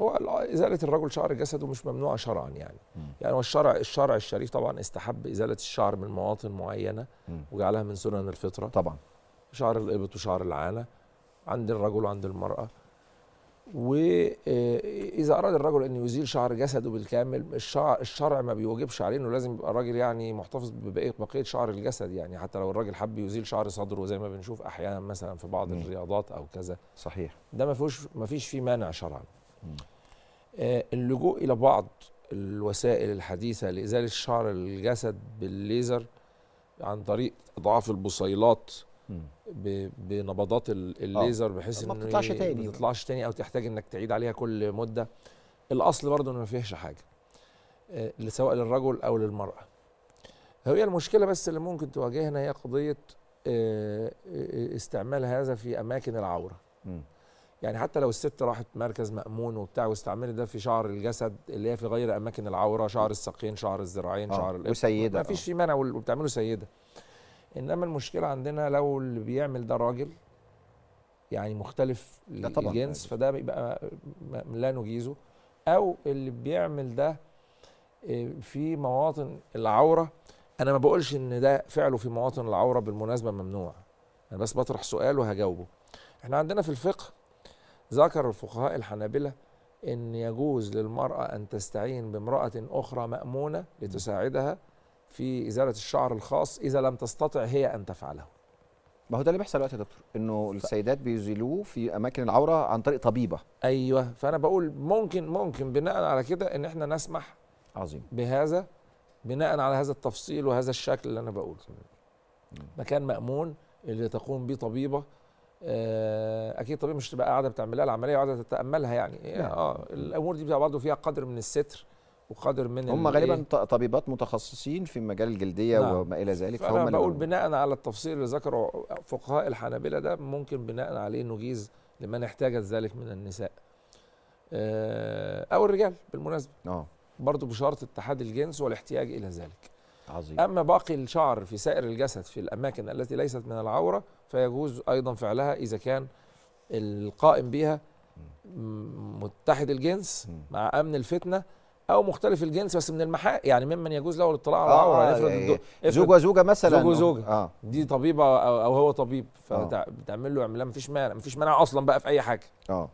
هو ازاله الرجل شعر جسده مش ممنوعه شرعا يعني م. يعني والشرع الشرع الشريف طبعا استحب ازاله الشعر من مواطن معينه م. وجعلها من سنن الفطره طبعا شعر الابط وشعر العانه عند الرجل وعند المراه واذا آه، اراد الرجل ان يزيل شعر جسده بالكامل الشعر الشرع ما بيوجبش عليه انه لازم يبقى الراجل يعني محتفظ ببقيه بقيه شعر الجسد يعني حتى لو الراجل حب يزيل شعر صدره زي ما بنشوف احيانا مثلا في بعض م. الرياضات او كذا صحيح ده ما فيهوش ما فيش فيه مانع شرعا آه، اللجوء إلى بعض الوسائل الحديثة لإزالة شعر الجسد بالليزر عن طريق إضعاف البصيلات بنبضات آه. الليزر بحيث انه ما تطلعش تاني ما تطلعش تاني او تحتاج انك تعيد عليها كل مده الاصل برضه انه ما فيهاش حاجه آه، سواء للرجل او للمراه هي المشكله بس اللي ممكن تواجهنا هي قضيه استعمال هذا في اماكن العوره م. يعني حتى لو الست راحت مركز مأمون وبتاع واستعملت ده في شعر الجسد اللي هي في غير اماكن العوره شعر الساقين شعر الذراعين آه، شعر الابط وسيده ما فيش آه. في مانع وبتعمله سيده انما المشكله عندنا لو اللي بيعمل ده راجل يعني مختلف الجنس فده بيبقى لا نجيزه او اللي بيعمل ده آه، في مواطن العوره انا ما بقولش ان ده فعله في مواطن العوره بالمناسبه ممنوع انا بس بطرح سؤال وهجاوبه احنا عندنا في الفقه ذكر الفقهاء الحنابلة أن يجوز للمرأة أن تستعين بامرأة أخرى مأمونة لتساعدها في إزالة الشعر الخاص إذا لم تستطع هي أن تفعله ما هو ده اللي بيحصل دلوقتي يا دكتور انه ف... السيدات بيزيلوه في اماكن العوره عن طريق طبيبه ايوه فانا بقول ممكن ممكن بناء على كده ان احنا نسمح عظيم بهذا بناء على هذا التفصيل وهذا الشكل اللي انا بقوله مكان مامون اللي تقوم به طبيبه آه، اكيد طبيب مش تبقى قاعده بتعملها العمليه وقاعده تتاملها يعني نعم. اه, آه، الامور دي برضه فيها قدر من الستر وقدر من هم غالبا إيه؟ طبيبات متخصصين في مجال الجلديه نعم. وما الى ذلك فهم بقول بناء على التفصيل اللي ذكره فقهاء الحنابله ده ممكن بناء عليه نجيز لمن احتاجت ذلك من النساء آه، او الرجال بالمناسبه اه برضه بشرط اتحاد الجنس والاحتياج الى ذلك عظيم. أما باقي الشعر في سائر الجسد في الأماكن التي ليست من العورة فيجوز أيضا فعلها إذا كان القائم بها متحد الجنس مع أمن الفتنة او مختلف الجنس بس من المحا يعني ممن يجوز له الاطلاع على آه، العوره آه يعني يعني زوجة زوجة مثلا زوج وزوجه آه دي طبيبه او, هو طبيب آه. فبتعمل له اعمال ما فيش مانع ما فيش مانع اصلا بقى في اي حاجه اه